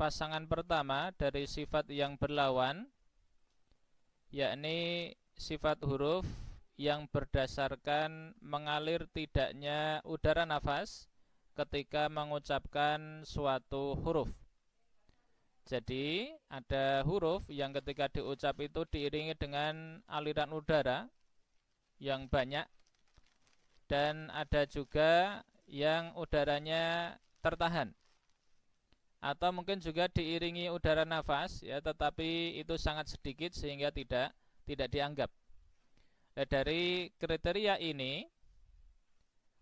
pasangan pertama dari sifat yang berlawan yakni sifat huruf yang berdasarkan mengalir tidaknya udara nafas ketika mengucapkan suatu huruf. Jadi ada huruf yang ketika diucap itu diiringi dengan aliran udara yang banyak dan ada juga yang udaranya tertahan atau mungkin juga diiringi udara nafas ya tetapi itu sangat sedikit sehingga tidak tidak dianggap nah, dari kriteria ini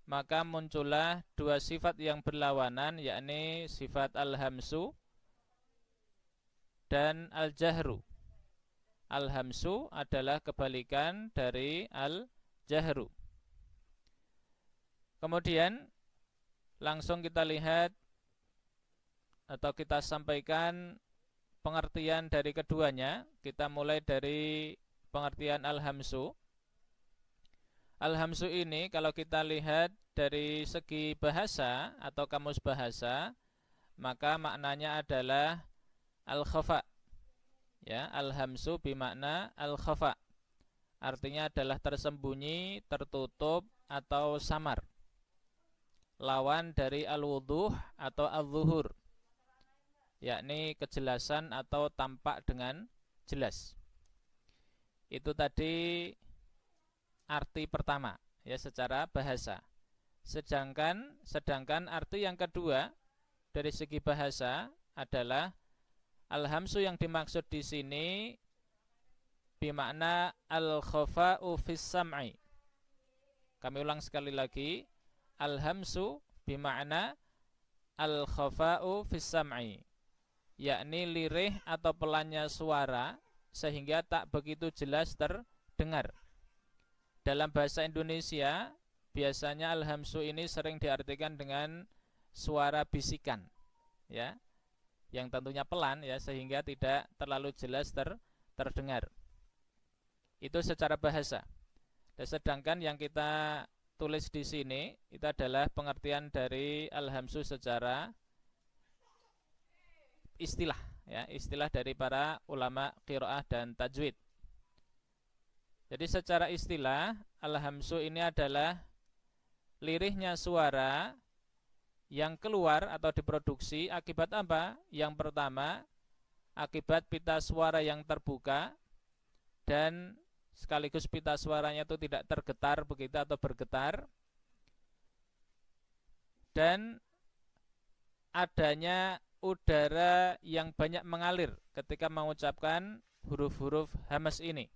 maka muncullah dua sifat yang berlawanan yakni sifat al-hamsu dan al-jahru al-hamsu adalah kebalikan dari al-jahru kemudian langsung kita lihat atau kita sampaikan pengertian dari keduanya. Kita mulai dari pengertian al-hamsu. Al-hamsu ini kalau kita lihat dari segi bahasa atau kamus bahasa, maka maknanya adalah al-khafa. Ya, al-hamsu bimakna al-khafa. Artinya adalah tersembunyi, tertutup atau samar. Lawan dari al-wuduh atau al-zuhur yakni kejelasan atau tampak dengan jelas. Itu tadi arti pertama ya secara bahasa. Sedangkan sedangkan arti yang kedua dari segi bahasa adalah alhamsu yang dimaksud di sini bimakna al-khafa'u sam'i. Kami ulang sekali lagi, alhamsu bimakna al-khafa'u sam'i yakni lirih atau pelannya suara sehingga tak begitu jelas terdengar. Dalam bahasa Indonesia, biasanya alhamsu ini sering diartikan dengan suara bisikan, ya, yang tentunya pelan ya sehingga tidak terlalu jelas ter terdengar. Itu secara bahasa. Dan sedangkan yang kita tulis di sini itu adalah pengertian dari alhamsu secara istilah ya, istilah dari para ulama qiraah dan tajwid. Jadi secara istilah alhamsu ini adalah lirihnya suara yang keluar atau diproduksi akibat apa? Yang pertama, akibat pita suara yang terbuka dan sekaligus pita suaranya itu tidak tergetar begitu atau bergetar dan adanya udara yang banyak mengalir ketika mengucapkan huruf-huruf hamas ini.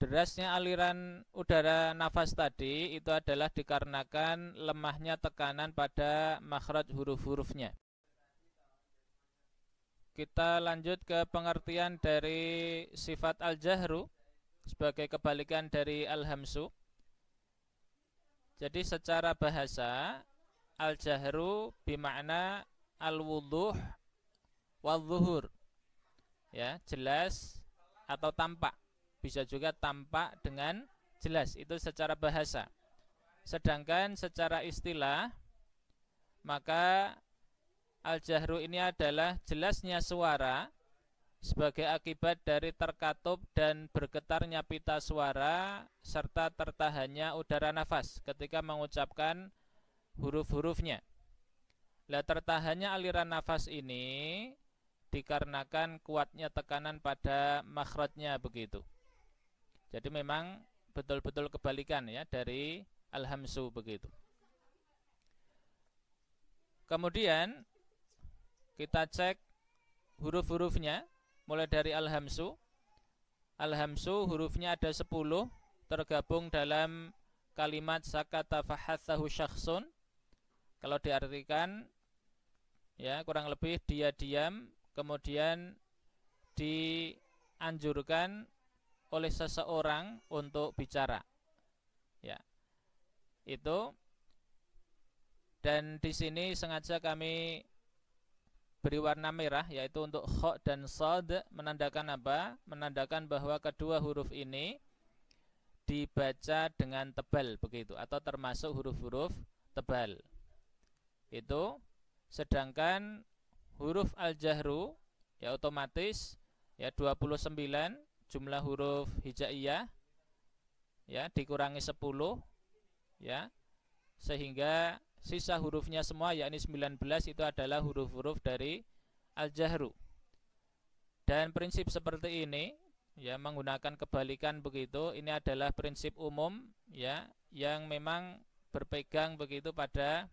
Derasnya aliran udara nafas tadi itu adalah dikarenakan lemahnya tekanan pada makhraj huruf-hurufnya. Kita lanjut ke pengertian dari sifat al-jahru sebagai kebalikan dari al-hamsu. Jadi secara bahasa al-jahru bimakna al-wuduh wal-zuhur. Ya, jelas atau tampak. Bisa juga tampak dengan jelas itu secara bahasa. Sedangkan secara istilah maka al-jahru ini adalah jelasnya suara sebagai akibat dari terkatup dan bergetarnya pita suara serta tertahannya udara nafas ketika mengucapkan huruf-hurufnya. Lah tertahannya aliran nafas ini dikarenakan kuatnya tekanan pada makhrajnya begitu. Jadi memang betul-betul kebalikan ya dari alhamsu begitu. Kemudian kita cek huruf-hurufnya mulai dari alhamsu. Alhamsu hurufnya ada 10 tergabung dalam kalimat sakata fahathahu syakhsun kalau diartikan ya kurang lebih dia diam kemudian dianjurkan oleh seseorang untuk bicara. Ya. Itu dan di sini sengaja kami beri warna merah yaitu untuk kho dan sod menandakan apa? Menandakan bahwa kedua huruf ini dibaca dengan tebal begitu atau termasuk huruf-huruf tebal itu sedangkan huruf al-jahru ya otomatis ya 29 jumlah huruf hijaiyah ya dikurangi 10 ya sehingga sisa hurufnya semua yakni 19 itu adalah huruf-huruf dari al-jahru dan prinsip seperti ini ya menggunakan kebalikan begitu ini adalah prinsip umum ya yang memang berpegang begitu pada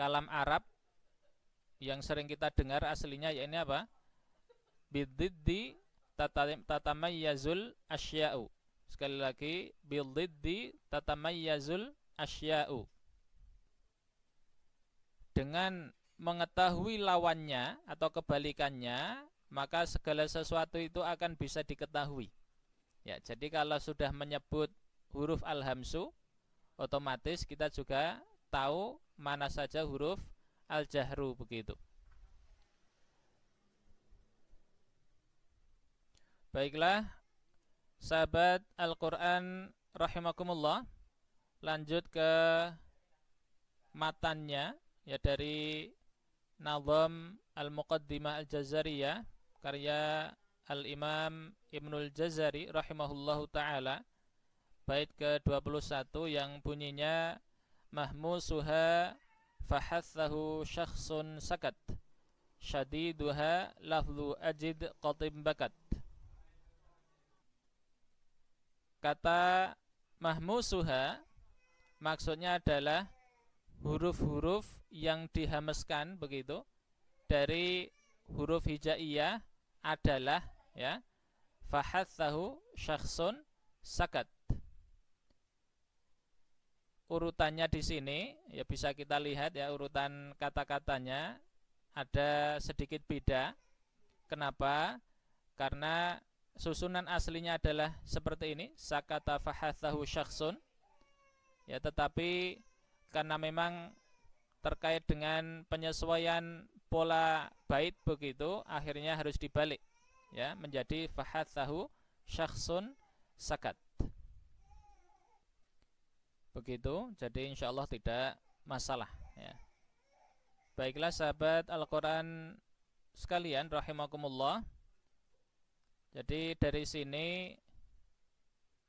kalam Arab yang sering kita dengar aslinya ya ini apa? Bididdi tatamayyazul asya'u. Sekali lagi, bididdi tatamayyazul asya'u. Dengan mengetahui lawannya atau kebalikannya, maka segala sesuatu itu akan bisa diketahui. Ya, jadi kalau sudah menyebut huruf al otomatis kita juga tahu mana saja huruf al-jahru begitu. Baiklah, sahabat Al-Quran rahimakumullah, lanjut ke matannya, ya dari Nazam Al-Muqaddimah Al-Jazariyah, karya Al-Imam Ibnul Jazari rahimahullahu ta'ala, bait ke-21 yang bunyinya mahmusuha fahathahu syakhsun sakat syadiduha lafzu ajid qatim bakat kata mahmusuha maksudnya adalah huruf-huruf yang dihameskan begitu dari huruf hijaiyah adalah ya fahathahu syakhsun sakat urutannya di sini ya bisa kita lihat ya urutan kata-katanya ada sedikit beda. Kenapa? Karena susunan aslinya adalah seperti ini, sakata fahathahu syakhsun. Ya, tetapi karena memang terkait dengan penyesuaian pola bait begitu, akhirnya harus dibalik ya, menjadi fahathahu syakhsun sakat begitu jadi insya Allah tidak masalah ya baiklah sahabat Al-Quran sekalian rahimakumullah jadi dari sini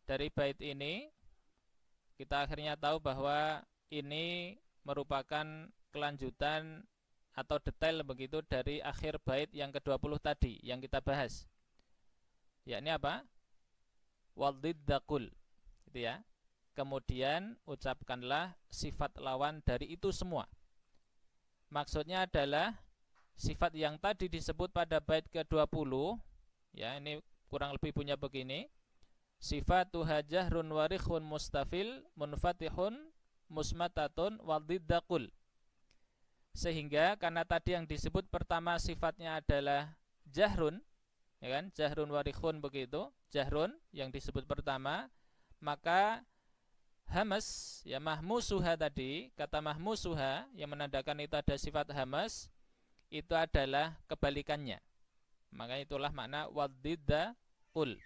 dari bait ini kita akhirnya tahu bahwa ini merupakan kelanjutan atau detail begitu dari akhir bait yang ke-20 tadi yang kita bahas. Yakni apa? waldiddaqul Gitu ya. Kemudian ucapkanlah sifat lawan dari itu semua. Maksudnya adalah sifat yang tadi disebut pada bait ke-20 ya ini kurang lebih punya begini sifat hajahrun warikhun mustafil munfatihun musmatatun wadidakul sehingga karena tadi yang disebut pertama sifatnya adalah jahrun ya kan jahrun warikhun begitu jahrun yang disebut pertama maka hamas ya mahmusuha tadi kata mahmusuha yang menandakan itu ada sifat hamas itu adalah kebalikannya maka itulah makna wadidda ul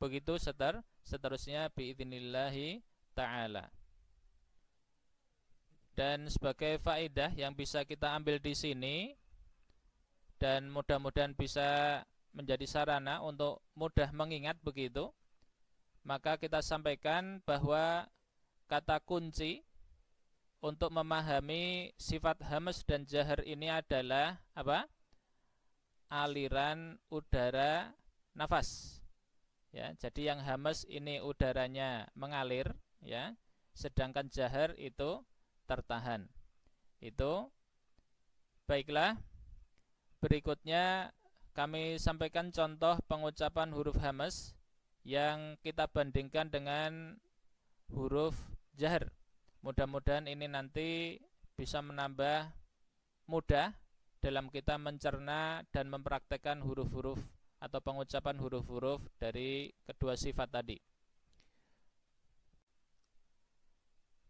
begitu seter seterusnya biidinillahi taala dan sebagai faedah yang bisa kita ambil di sini dan mudah-mudahan bisa menjadi sarana untuk mudah mengingat begitu maka kita sampaikan bahwa kata kunci untuk memahami sifat hames dan jahar ini adalah apa? aliran udara nafas. Ya, jadi yang hames ini udaranya mengalir, ya. Sedangkan jahar itu tertahan. Itu baiklah. Berikutnya kami sampaikan contoh pengucapan huruf hames yang kita bandingkan dengan huruf jahar. Mudah-mudahan ini nanti bisa menambah mudah dalam kita mencerna dan mempraktekkan huruf-huruf atau pengucapan huruf-huruf dari kedua sifat tadi.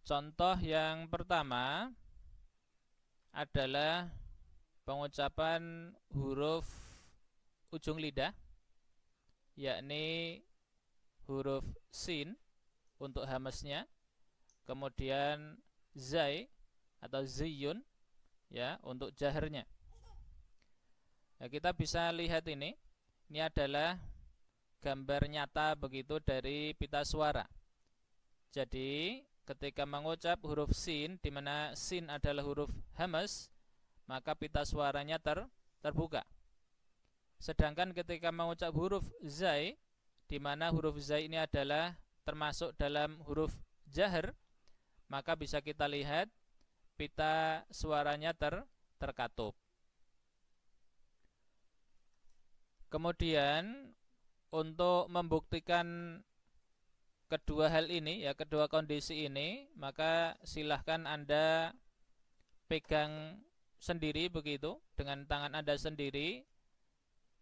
Contoh yang pertama adalah pengucapan huruf ujung lidah yakni huruf sin untuk hamasnya kemudian zai atau ziyun ya untuk jahernya. Ya, kita bisa lihat ini. Ini adalah gambar nyata begitu dari pita suara. Jadi ketika mengucap huruf sin di mana sin adalah huruf hamas, maka pita suaranya ter, terbuka. Sedangkan ketika mengucap huruf zai di mana huruf zai ini adalah termasuk dalam huruf jahar, maka bisa kita lihat pita suaranya ter terkatup. Kemudian untuk membuktikan kedua hal ini ya kedua kondisi ini maka silahkan anda pegang sendiri begitu dengan tangan anda sendiri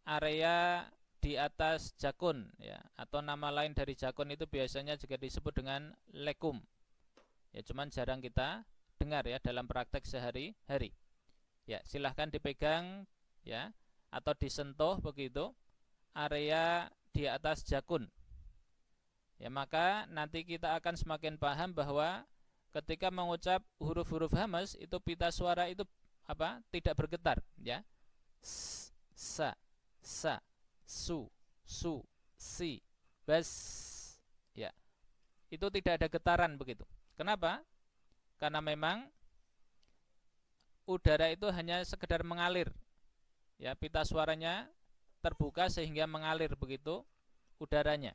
area di atas jakun ya atau nama lain dari jakun itu biasanya juga disebut dengan lekum Ya, cuman jarang kita dengar ya dalam praktek sehari-hari. Ya, silahkan dipegang ya atau disentuh begitu area di atas jakun. Ya, maka nanti kita akan semakin paham bahwa ketika mengucap huruf-huruf hamas itu pita suara itu apa? tidak bergetar, ya. S, sa, sa, su, su, si, bas. Ya. Itu tidak ada getaran begitu. Kenapa? Karena memang udara itu hanya sekedar mengalir. Ya, pita suaranya terbuka sehingga mengalir begitu udaranya.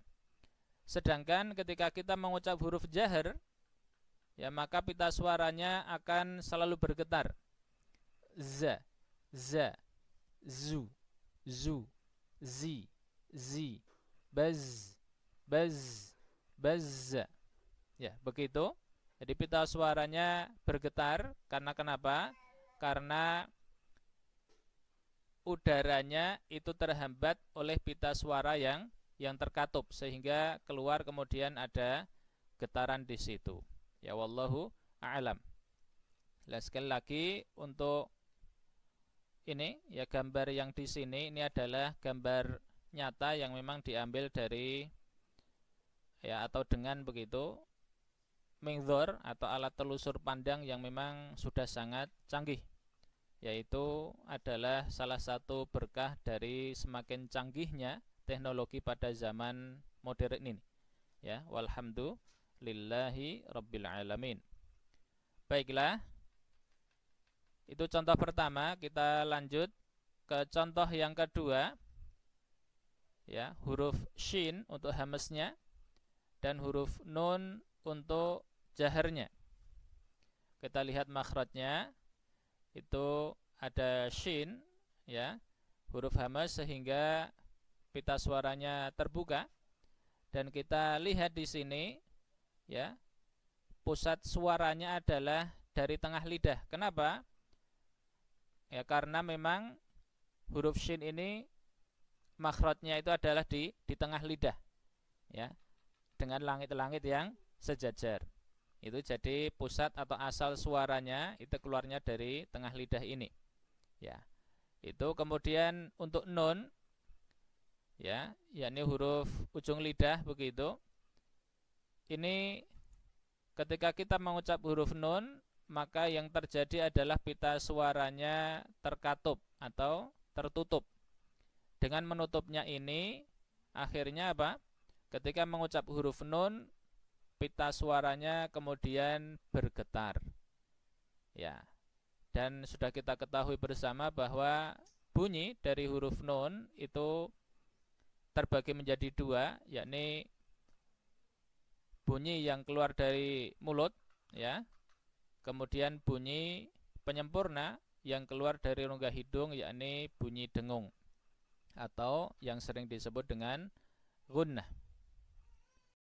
Sedangkan ketika kita mengucap huruf jahar, ya maka pita suaranya akan selalu bergetar. Z, Z, zu, zu, Z, Z, Bez, Bez, Bez. Ya, begitu. Jadi pita suaranya bergetar karena kenapa? Karena udaranya itu terhambat oleh pita suara yang yang terkatup sehingga keluar kemudian ada getaran di situ. Ya wallahu a'lam. Nah, sekali lagi untuk ini ya gambar yang di sini ini adalah gambar nyata yang memang diambil dari ya atau dengan begitu mengzor atau alat telusur pandang yang memang sudah sangat canggih yaitu adalah salah satu berkah dari semakin canggihnya teknologi pada zaman modern ini. Ya, walhamdulillahi rabbil alamin. Baiklah. Itu contoh pertama, kita lanjut ke contoh yang kedua. Ya, huruf shin untuk hamesnya dan huruf nun untuk jaharnya. Kita lihat makhrajnya itu ada shin ya, huruf hamas sehingga pita suaranya terbuka dan kita lihat di sini ya, pusat suaranya adalah dari tengah lidah. Kenapa? Ya karena memang huruf shin ini makhrajnya itu adalah di di tengah lidah. Ya. Dengan langit-langit yang sejajar. Itu jadi pusat atau asal suaranya itu keluarnya dari tengah lidah ini. Ya. Itu kemudian untuk nun ya, yakni huruf ujung lidah begitu. Ini ketika kita mengucap huruf nun, maka yang terjadi adalah pita suaranya terkatup atau tertutup. Dengan menutupnya ini akhirnya apa? Ketika mengucap huruf nun, pita suaranya kemudian bergetar. Ya. Dan sudah kita ketahui bersama bahwa bunyi dari huruf nun itu terbagi menjadi dua, yakni bunyi yang keluar dari mulut, ya. Kemudian bunyi penyempurna yang keluar dari rongga hidung, yakni bunyi dengung atau yang sering disebut dengan gunnah.